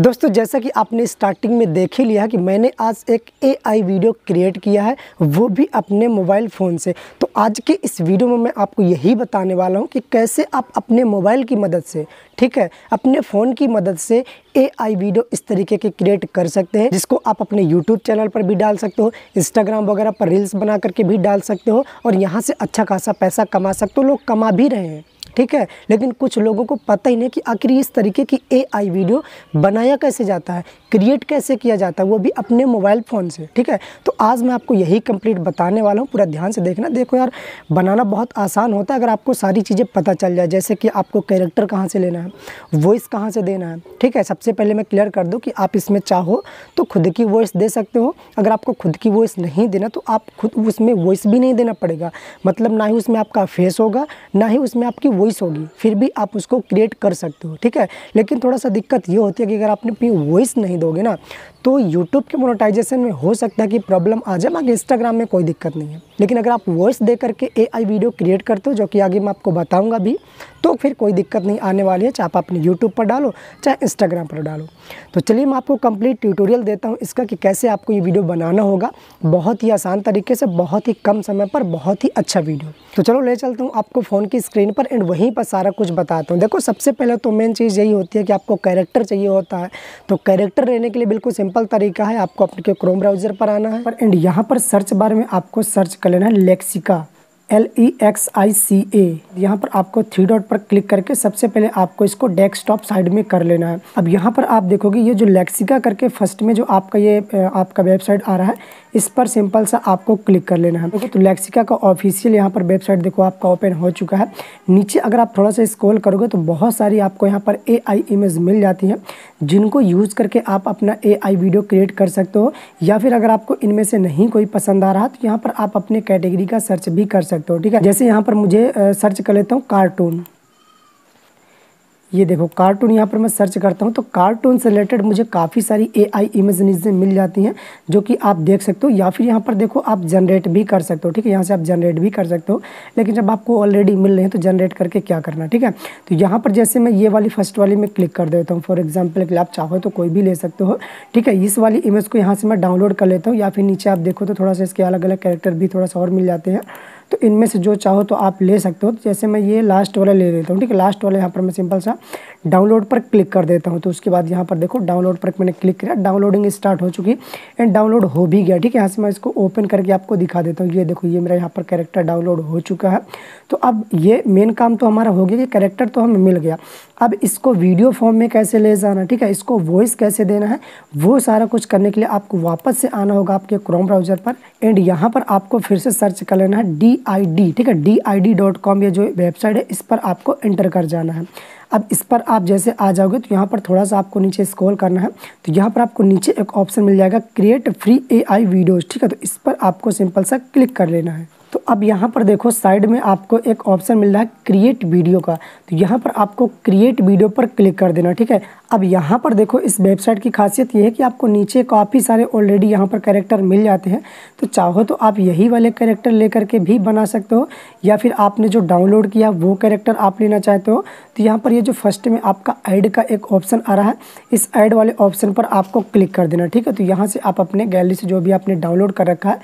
दोस्तों जैसा कि आपने स्टार्टिंग में देख ही लिया कि मैंने आज एक एआई वीडियो क्रिएट किया है वो भी अपने मोबाइल फ़ोन से तो आज के इस वीडियो में मैं आपको यही बताने वाला हूँ कि कैसे आप अपने मोबाइल की मदद से ठीक है अपने फ़ोन की मदद से एआई वीडियो इस तरीके के क्रिएट कर सकते हैं जिसको आप अपने यूट्यूब चैनल पर भी डाल सकते हो इंस्टाग्राम वगैरह पर रील्स बना करके भी डाल सकते हो और यहाँ से अच्छा खासा पैसा कमा सकते हो लोग कमा भी रहे हैं ठीक है लेकिन कुछ लोगों को पता ही नहीं कि आखिर इस तरीके की एआई वीडियो बनाया कैसे जाता है क्रिएट कैसे किया जाता है वो भी अपने मोबाइल फ़ोन से ठीक है तो आज मैं आपको यही कंप्लीट बताने वाला हूँ पूरा ध्यान से देखना देखो यार बनाना बहुत आसान होता है अगर आपको सारी चीज़ें पता चल जाए जैसे कि आपको कैरेक्टर कहाँ से लेना है वॉइस कहाँ से देना है ठीक है सबसे पहले मैं क्लियर कर दूँ कि आप इसमें चाहो तो खुद की वॉइस दे सकते हो अगर आपको खुद की वॉइस नहीं देना तो आप खुद उसमें वॉइस भी नहीं देना पड़ेगा मतलब ना ही उसमें आपका फेस होगा ना ही उसमें आपकी वॉइस होगी फिर भी आप उसको क्रिएट कर सकते हो ठीक है लेकिन थोड़ा सा दिक्कत ये होती है कि अगर आपने अपनी वॉइस नहीं दोगे ना तो यूट्यूब के मोनोटाइजेशन में हो सकता है कि प्रॉब्लम आ जाए बाकी इंस्टाग्राम में कोई दिक्कत नहीं है लेकिन अगर आप वॉइस दे करके ए आई वीडियो क्रिएट करते हो जो कि आगे मैं आपको बताऊँगा भी तो फिर कोई दिक्कत नहीं आने वाली है चाहे आप अपने यूट्यूब पर डालो चाहे इंस्टाग्राम पर डालो तो चलिए मैं आपको कंप्लीट ट्यूटोरियल देता हूँ इसका कि कैसे आपको ये वीडियो बनाना होगा बहुत ही आसान तरीके से बहुत ही कम समय पर बहुत ही अच्छा वीडियो तो चलो ले चलता हूँ आपको फ़ोन की स्क्रीन पर एंड वहीं पर सारा कुछ बताता हूँ देखो सबसे पहले तो मेन चीज़ यही होती है कि आपको कैरेक्टर चाहिए होता है तो कैरेक्टर रहने के लिए बिल्कुल सिंपल तरीका है आपको अपने क्रोम ब्राउजर पर आना है एंड यहाँ पर सर्च बार में आपको सर्च कर लेना है लेक्सिका एल ई एक्स आई सी ए यहाँ पर आपको थ्री डॉट पर क्लिक करके सबसे पहले आपको इसको डेस्कटॉप साइड में कर लेना है अब यहाँ पर आप देखोगे ये जो लेक्सिका करके फर्स्ट में जो आपका ये आपका वेबसाइट आ रहा है इस पर सिंपल सा आपको क्लिक कर लेना है तो लेक्सिका का ऑफिशियल यहाँ पर वेबसाइट देखो आपका ओपन हो चुका है नीचे अगर आप थोड़ा सा स्क्रॉल करोगे तो बहुत सारी आपको यहाँ पर ए आई इमेज मिल जाती है जिनको यूज़ करके आप अपना ए आई वीडियो क्रिएट कर सकते हो या फिर अगर आपको इनमें से नहीं कोई पसंद आ रहा तो यहाँ पर आप अपने कैटेगरी का सर्च भी कर सकते सकते हो ठीक है जैसे यहाँ पर मुझे सर्च कर लेता हूँ कार्टून ये देखो कार्टून यहाँ पर मैं सर्च करता हूँ तो कार्टून से रिलेटेड मुझे काफ़ी सारी एआई इमेजनीज मिल जाती हैं जो कि आप देख सकते हो या फिर यहाँ पर देखो आप जनरेट भी कर सकते हो ठीक है यहाँ से आप जनरेट भी कर सकते हो लेकिन जब आपको ऑलरेडी मिल रहे हैं तो जनरेट करके क्या करना ठीक है तो यहाँ पर जैसे मैं ये वाली फर्स्ट वाली में क्लिक कर देता हूँ फॉर एग्जाम्पल अगर आप चाहो तो कोई भी ले सकते हो ठीक है इस वाली इमेज को यहाँ से मैं डाउनलोड कर लेता हूँ या फिर नीचे आप देखो तो थोड़ा सा इसके अलग अलग कैरेक्टर भी थोड़ा सा और मिल जाते हैं तो इनमें से जो चाहो तो आप ले सकते हो तो जैसे मैं ये लास्ट वाला ले लेता हूँ ठीक है लास्ट वाला यहाँ पर मैं सिंपल सा डाउनलोड पर क्लिक कर देता हूँ तो उसके बाद यहाँ पर देखो डाउनलोड पर मैंने क्लिक किया डाउनलोडिंग स्टार्ट हो चुकी एंड डाउनलोड हो भी गया ठीक है यहाँ से मैं इसको ओपन करके आपको दिखा देता हूँ ये देखो ये मेरा यहाँ पर कैरेक्टर डाउनलोड हो चुका है तो अब ये मेन काम तो हमारा हो गया कि कैरेक्टर तो हमें मिल गया अब इसको वीडियो फॉर्म में कैसे ले जाना ठीक है इसको वॉइस कैसे देना है वो सारा कुछ करने के लिए आपको वापस से आना होगा आपके क्रोम ब्राउज़र पर एंड यहाँ पर आपको फिर से सर्च कर लेना है डी डी ठीक है D I D dot com ये जो वेबसाइट है इस पर आपको एंटर कर जाना है अब इस पर आप जैसे आ जाओगे तो यहाँ पर थोड़ा सा आपको नीचे स्क्रॉल करना है तो यहाँ पर आपको नीचे एक ऑप्शन मिल जाएगा create free A I videos ठीक है तो इस पर आपको सिंपल सा क्लिक कर लेना है तो अब यहाँ पर देखो साइड में आपको एक ऑप्शन मिल रहा है क्रिएट वीडियो का तो यहाँ पर आपको क्रिएट वीडियो पर क्लिक कर देना ठीक है अब यहाँ पर देखो इस वेबसाइट की खासियत ये है कि आपको नीचे काफ़ी सारे ऑलरेडी यहाँ पर कैरेक्टर मिल जाते हैं तो चाहो तो आप यही वाले कैरेक्टर लेकर के भी बना सकते हो या फिर आपने जो डाउनलोड किया वो कैरेक्टर आप लेना चाहते हो तो यहाँ पर ये जो फर्स्ट में आपका ऐड का एक ऑप्शन आ रहा है इस ऐड वाले ऑप्शन पर आपको क्लिक कर देना ठीक है तो यहाँ से आप अपने गैलरी से जो भी आपने डाउनलोड कर रखा है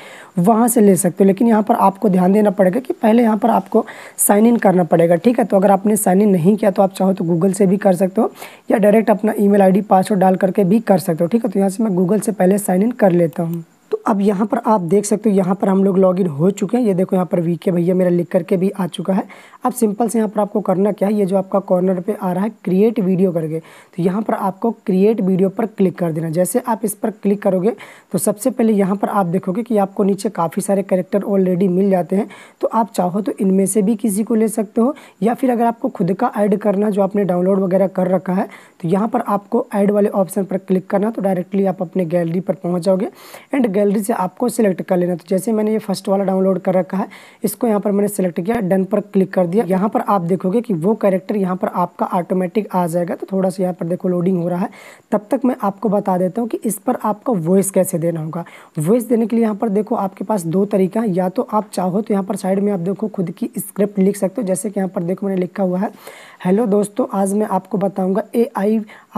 वहाँ से ले सकते हो लेकिन यहाँ पर आपको ध्यान देना पड़ेगा कि पहले यहाँ पर आपको साइन इन करना पड़ेगा ठीक है तो अगर आपने साइन इन नहीं किया तो आप चाहो तो गूगल से भी कर सकते हो या डायरेक्ट अपना ईमेल आईडी पासवर्ड डाल करके भी कर सकते हो ठीक है तो यहाँ से मैं गूगल से पहले साइन इन कर लेता हूँ अब यहाँ पर आप देख सकते हो यहाँ पर हम लोग लॉगिन हो चुके हैं ये देखो यहाँ पर वी के भैया मेरा लिख करके भी आ चुका है अब सिंपल से यहाँ पर आपको करना क्या है ये जो आपका कॉर्नर पे आ रहा है क्रिएट वीडियो करके तो यहाँ पर आपको क्रिएट वीडियो पर क्लिक कर देना जैसे आप इस पर क्लिक करोगे तो सबसे पहले यहाँ पर आप देखोगे कि आपको नीचे काफ़ी सारे करेक्टर ऑलरेडी मिल जाते हैं तो आप चाहो तो इनमें से भी किसी को ले सकते हो या फिर अगर आपको खुद का ऐड करना जो आपने डाउनलोड वगैरह कर रखा है तो यहाँ पर आपको ऐड वाले ऑप्शन पर क्लिक करना तो डायरेक्टली आप अपने गैलरी पर पहुँच जाओगे एंड गैलरी जल्दी से आपको सिलेक्ट कर लेना तो जैसे मैंने ये फर्स्ट वाला डाउनलोड कर रखा है इसको यहाँ पर मैंने सिलेक्ट किया डन पर क्लिक कर दिया यहाँ पर आप देखोगे कि वो कैरेक्टर यहाँ पर आपका ऑटोमेटिक आ जाएगा तो थोड़ा सा यहाँ पर देखो लोडिंग हो रहा है तब तक मैं आपको बता देता हूँ कि इस पर आपको वॉइस कैसे देना होगा वॉइस देने के लिए यहाँ पर देखो आपके पास दो तरीका है या तो आप चाहो तो यहाँ पर साइड में आप देखो खुद की स्क्रिप्ट लिख सकते हो जैसे कि यहाँ पर देखो मैंने लिखा हुआ है हेलो दोस्तों आज मैं आपको बताऊँगा ए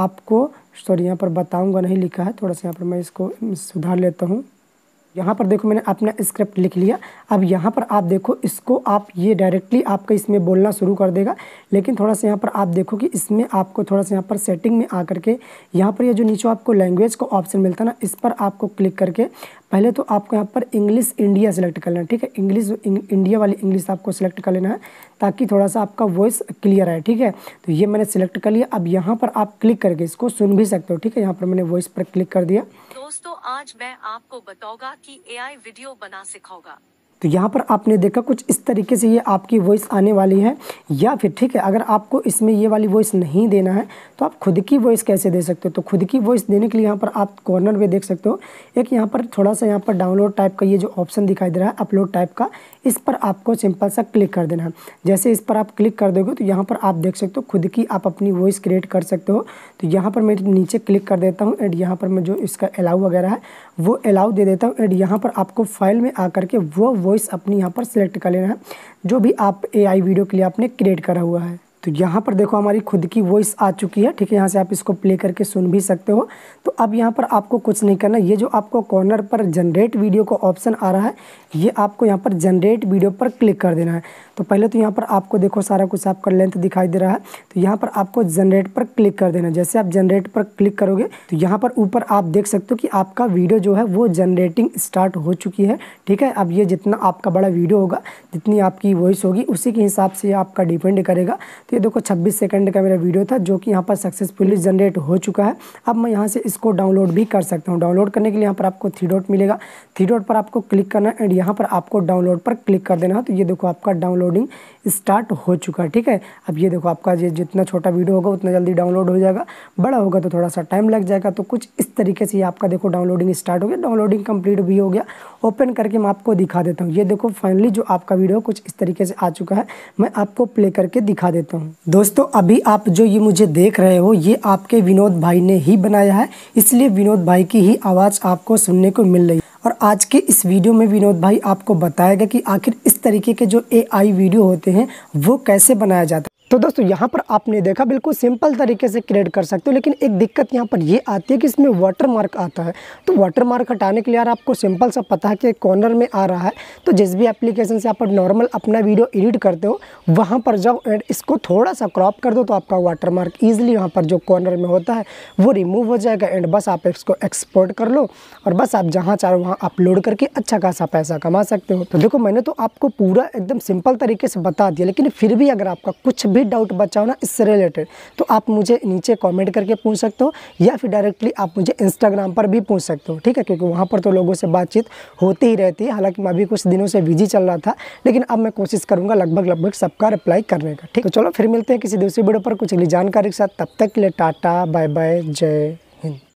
आपको सॉरी यहाँ पर बताऊँगा नहीं लिखा है थोड़ा सा यहाँ पर मैं इसको सुधार लेता हूँ यहाँ पर देखो मैंने अपना स्क्रिप्ट लिख लिया अब यहाँ पर आप देखो इसको आप ये डायरेक्टली आपका इसमें बोलना शुरू कर देगा लेकिन थोड़ा सा यहाँ पर आप देखो कि इसमें आपको थोड़ा सा यहाँ पर सेटिंग में आकर के यहाँ पर ये यह जो नीचे आपको लैंग्वेज का ऑप्शन मिलता है ना इस पर आपको क्लिक करके पहले तो आपको यहाँ पर इंग्लिश इंडिया सेलेक्ट कर है ठीक है इंग्लिश इंडिया वाली इंग्लिश आपको सेलेक्ट कर लेना है ताकि थोड़ा सा आपका वॉइस क्लियर आए ठीक है तो ये मैंने सेलेक्ट कर लिया अब यहाँ पर आप क्लिक करके इसको सुन भी सकते हो ठीक है यहाँ पर मैंने वॉइस पर क्लिक कर दिया दोस्तों आज मैं आपको बताऊंगा कि एआई वीडियो बना सिखाऊंगा तो यहाँ पर आपने देखा कुछ इस तरीके से ये आपकी वॉइस आने वाली है या फिर ठीक है अगर आपको इसमें ये वाली वॉइस नहीं देना है तो आप खुद की वॉइस कैसे दे सकते हो तो खुद की वॉइस देने के लिए यहाँ पर आप कॉर्नर में देख सकते हो एक यहाँ पर थोड़ा सा यहाँ पर डाउनलोड टाइप का ये जो ऑप्शन दिखाई दे रहा है अपलोड टाइप का इस पर आपको सिंपल सा क्लिक कर देना है जैसे इस पर आप क्लिक कर दोगे तो यहाँ पर आप देख सकते हो खुद की आप अपनी वॉइस क्रिएट कर सकते हो तो यहाँ पर मैं नीचे क्लिक कर देता हूँ एंड यहाँ पर मैं जो इसका अलाउ वगैरह है वो अलाउ दे देता हूँ एंड यहाँ पर आपको फाइल में आकर के वो वॉइस अपनी यहाँ पर सेलेक्ट कर लेना है जो भी आप एआई वीडियो के लिए आपने क्रिएट करा हुआ है तो यहाँ पर देखो हमारी खुद की वॉइस आ चुकी है ठीक है यहाँ से आप इसको प्ले करके सुन भी सकते हो तो अब यहाँ पर आपको कुछ नहीं करना ये जो आपको कॉर्नर पर जनरेट वीडियो का ऑप्शन आ रहा है ये आपको यहाँ पर जनरेट वीडियो पर क्लिक कर देना है तो पहले तो यहाँ पर आपको देखो सारा कुछ आपका लेंथ दिखाई दे रहा है तो यहाँ पर आपको जनरेट पर क्लिक कर देना जैसे आप जनरेट पर क्लिक करोगे तो यहाँ पर ऊपर आप देख सकते हो कि आपका वीडियो जो है वो जनरेटिंग स्टार्ट हो चुकी है ठीक है अब ये जितना आपका बड़ा वीडियो होगा जितनी आपकी वॉइस होगी उसी के हिसाब से आपका डिपेंड करेगा तो ये देखो 26 सेकंड का मेरा वीडियो था जो कि यहाँ पर सक्सेसफुली जनरेट हो चुका है अब मैं यहाँ से इसको डाउनलोड भी कर सकता हूँ डाउनलोड करने के लिए यहाँ पर आपको थ्री डॉट मिलेगा थ्री डॉट पर आपको क्लिक करना एंड यहाँ पर आपको डाउनलोड पर क्लिक कर देना है तो ये देखो आपका डाउनलोडिंग स्टार्ट हो चुका है ठीक है अब ये देखो आपका ये जितना छोटा वीडियो होगा उतना जल्दी डाउनलोड हो जाएगा बड़ा होगा तो थोड़ा सा टाइम लग जाएगा तो कुछ इस तरीके से आपका देखो डाउनलोडिंग स्टार्ट हो गया डाउनलोडिंग कम्प्लीट भी हो गया ओपन करके मैं आपको दिखा देता हूँ ये देखो फाइनली जो आपका वीडियो कुछ इस तरीके से आ चुका है मैं आपको प्ले करके दिखा देता हूँ वालेकुम दोस्तों अभी आप जो ये मुझे देख रहे हो ये आपके विनोद भाई ने ही बनाया है इसलिए विनोद भाई की ही आवाज़ आपको सुनने को मिल रही है और आज के इस वीडियो में विनोद भाई आपको बताएगा कि आखिर इस तरीके के जो एआई वीडियो होते हैं वो कैसे बनाया जाता है तो दोस्तों यहाँ पर आपने देखा बिल्कुल सिंपल तरीके से क्रिएट कर सकते हो लेकिन एक दिक्कत यहाँ पर ये आती है कि इसमें वाटर मार्क आता है तो वाटर मार्क हटाने के लिए यार आपको सिंपल सा पता है कि कॉर्नर में आ रहा है तो जिस भी एप्लीकेशन से आप नॉर्मल अपना वीडियो एडिट करते हो वहाँ पर जाओ एंड इसको थोड़ा सा क्रॉप कर दो तो आपका वाटर मार्क ईजिली वहाँ पर जो कॉर्नर में होता है वो रिमूव हो जाएगा एंड बस आप इसको एक्सपोर्ट कर लो और बस आप जहाँ चाहो वहाँ अपलोड करके अच्छा खासा पैसा कमा सकते हो तो देखो मैंने तो आपको पूरा एकदम सिंपल तरीके से बता दिया लेकिन फिर भी अगर आपका कुछ भी भी डाउट बचा हो ना इससे रिलेटेड तो आप मुझे नीचे कमेंट करके पूछ सकते हो या फिर डायरेक्टली आप मुझे इंस्टाग्राम पर भी पूछ सकते हो ठीक है क्योंकि वहाँ पर तो लोगों से बातचीत होती ही रहती है हालांकि मैं अभी कुछ दिनों से बिजी चल रहा था लेकिन अब मैं कोशिश करूँगा लगभग लगभग सबका रिप्लाई करने का ठीक है तो चलो फिर मिलते हैं किसी दूसरी वीडियो पर कुछ अगली जानकारी के साथ तब तक के लिए टाटा बाय बाय जय हिंद